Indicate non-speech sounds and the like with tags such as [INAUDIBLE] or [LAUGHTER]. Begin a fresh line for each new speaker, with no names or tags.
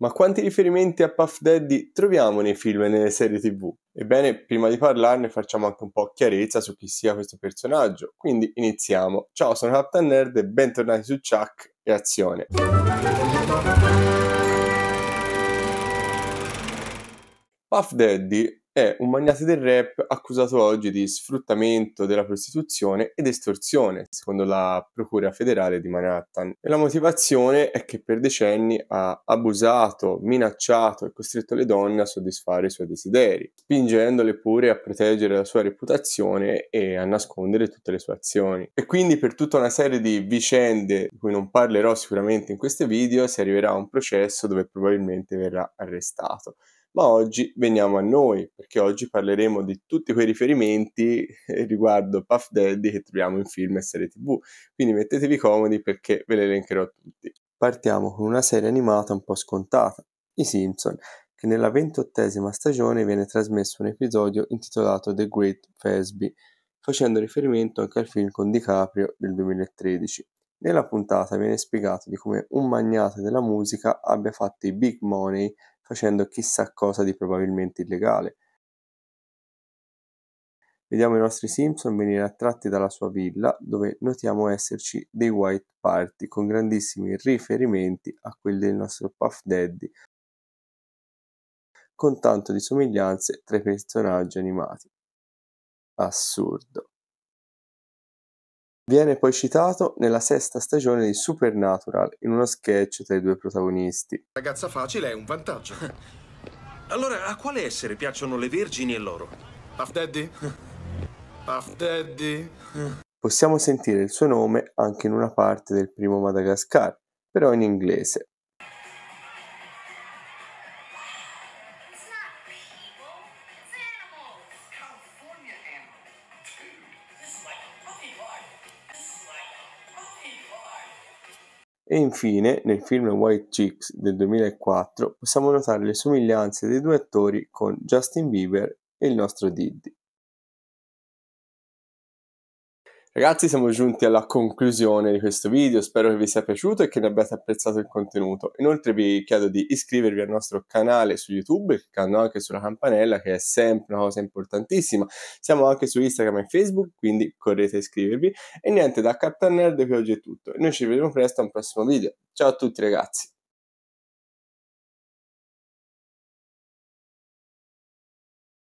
Ma quanti riferimenti a Puff Daddy troviamo nei film e nelle serie tv? Ebbene, prima di parlarne facciamo anche un po' chiarezza su chi sia questo personaggio, quindi iniziamo. Ciao, sono Captain Nerd e bentornati su Chuck e Azione. Puff Daddy è un magnate del rap accusato oggi di sfruttamento della prostituzione ed estorsione, secondo la Procura federale di Manhattan. E la motivazione è che per decenni ha abusato, minacciato e costretto le donne a soddisfare i suoi desideri, spingendole pure a proteggere la sua reputazione e a nascondere tutte le sue azioni. E quindi per tutta una serie di vicende di cui non parlerò sicuramente in questo video si arriverà a un processo dove probabilmente verrà arrestato ma oggi veniamo a noi, perché oggi parleremo di tutti quei riferimenti eh, riguardo Puff Daddy che troviamo in film e serie tv, quindi mettetevi comodi perché ve le elencherò tutti. Partiamo con una serie animata un po' scontata, I Simpson, che nella ventottesima stagione viene trasmesso un episodio intitolato The Great Fesby, facendo riferimento anche al film con DiCaprio del 2013. Nella puntata viene spiegato di come un magnate della musica abbia fatto i big money facendo chissà cosa di probabilmente illegale. Vediamo i nostri Simpson venire attratti dalla sua villa, dove notiamo esserci dei White Party con grandissimi riferimenti a quelli del nostro Puff Daddy, con tanto di somiglianze tra i personaggi animati. Assurdo. Viene poi citato nella sesta stagione di Supernatural in uno sketch tra i due protagonisti. Ragazza facile è un vantaggio. [LAUGHS] Allora, a quale essere piacciono le vergini e l'oro? Puff Daddy? Puff Daddy? Possiamo sentire il suo nome anche in una parte del primo Madagascar, però in inglese. E infine, nel film White Chicks del 2004, possiamo notare le somiglianze dei due attori con Justin Bieber e il nostro Diddy. Ragazzi siamo giunti alla conclusione di questo video, spero che vi sia piaciuto e che ne abbiate apprezzato il contenuto. Inoltre vi chiedo di iscrivervi al nostro canale su YouTube, cliccando anche sulla campanella che è sempre una cosa importantissima. Siamo anche su Instagram e Facebook, quindi correte a iscrivervi. E niente, da Captain Nerd che oggi è tutto. Noi ci vediamo presto a un prossimo video. Ciao a tutti ragazzi!